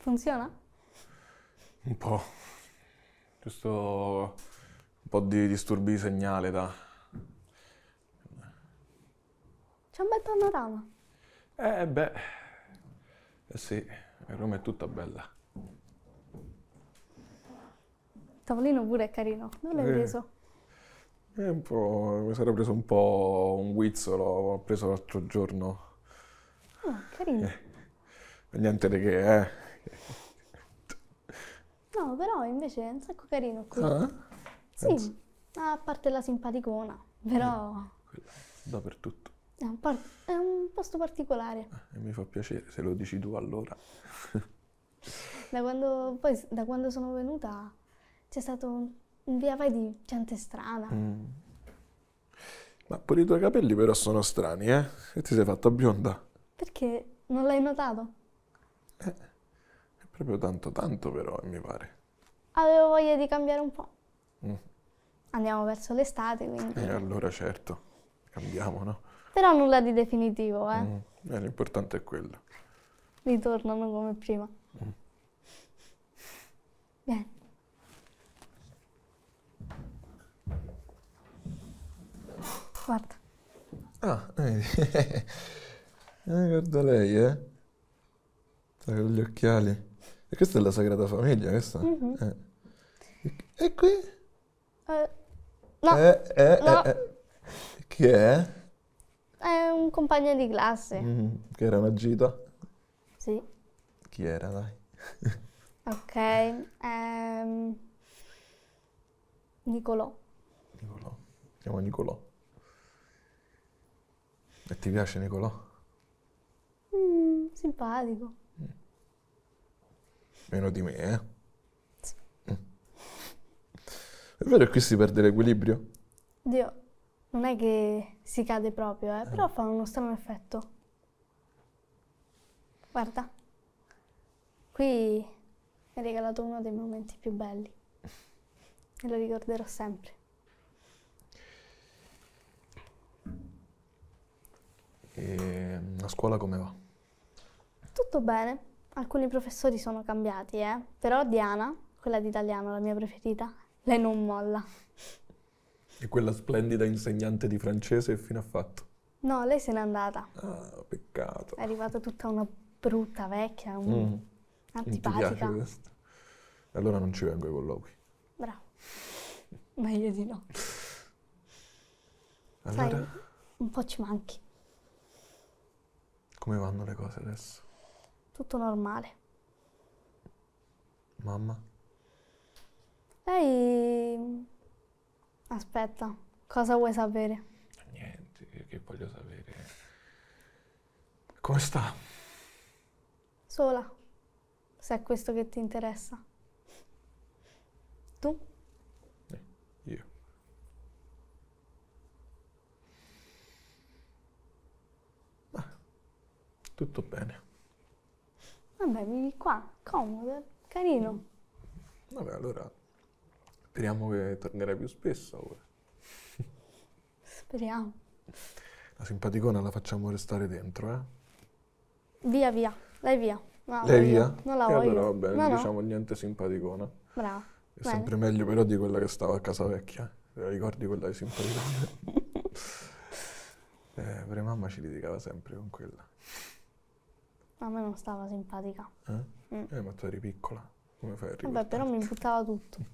Funziona? Un po'. Giusto un po' di disturbi di segnale, da. C'è un bel panorama. Eh beh, eh sì, Roma è tutta bella. Il tavolino pure è carino, non l'hai eh. preso? Eh, un po', mi sarei preso un po' un guizzolo, l'ho preso l'altro giorno. Ah, carino. Eh. Niente di che, eh. No, però invece è un sacco carino qui. Ah, Sì, a parte la simpaticona, però... Eh, dappertutto. È un, è un, posto particolare. Eh, e mi fa piacere, se lo dici tu allora. da, quando, poi, da quando sono venuta c'è stato un via vai di gente strana. Mm. Ma pure i tuoi capelli però sono strani, eh? E ti sei fatta bionda? Perché non l'hai notato? Eh. Proprio tanto tanto però, mi pare. Avevo voglia di cambiare un po'. Mm. Andiamo verso l'estate, quindi... Eh, allora certo, cambiamo, no? Però nulla di definitivo, eh. Mm. eh l'importante è quello. Ritornano come prima. Mm. Bene. Guarda. Ah, vedi. eh, guarda lei, eh. Sta con gli occhiali. E questa è la Sagrada Famiglia, questa? Mm-hmm. Eh. E qui? Eh, no. Eh, eh, eh no. Eh. Chi è? È un compagno di classe. Mm, che era una gita? Sì. Chi era, dai? ok. Um, Nicolò. Nicolò. Chiamo Nicolò. E ti piace Nicolò? Mm, simpatico. Meno di me, eh? Mm. È vero che qui si perde l'equilibrio? Dio, non è che si cade proprio, eh? eh. però fa uno strano effetto. Guarda, qui mi hai regalato uno dei momenti più belli e lo ricorderò sempre. E ehm, la scuola come va? Tutto bene alcuni professori sono cambiati, eh? però Diana, quella di italiano, la mia preferita, lei non molla. E quella splendida insegnante di francese fino a fatto? No, lei se n'è andata. Ah, peccato. È arrivata tutta una brutta vecchia, un... mm. antipatica. e allora non ci vengo ai colloqui. Bravo. Meglio di no. allora? Sai, un po' ci manchi. Come vanno le cose adesso? tutto normale. Mamma? Lei... Aspetta, cosa vuoi sapere? Niente, che voglio sapere. Come sta? Sola, se è questo che ti interessa. Tu? Eh, io. Ah, tutto bene. Vabbè, vivi qua, comodo, carino. Mm. Vabbè, allora speriamo che tornerai più spesso. Ora. Speriamo. La simpaticona la facciamo restare dentro, eh? Via, via, lei via. No, lei via? Io. Non la e voglio. allora va bene, no, no. diciamo niente simpaticona. Brava. È bene. sempre meglio però di quella che stava a casa vecchia. Te la ricordi quella di simpaticona? eh, pure mamma ci litigava sempre con quella. A me non stava simpatica. Eh? Mm. eh ma tu eri piccola, come fai a Vabbè, però mi buttava tutto.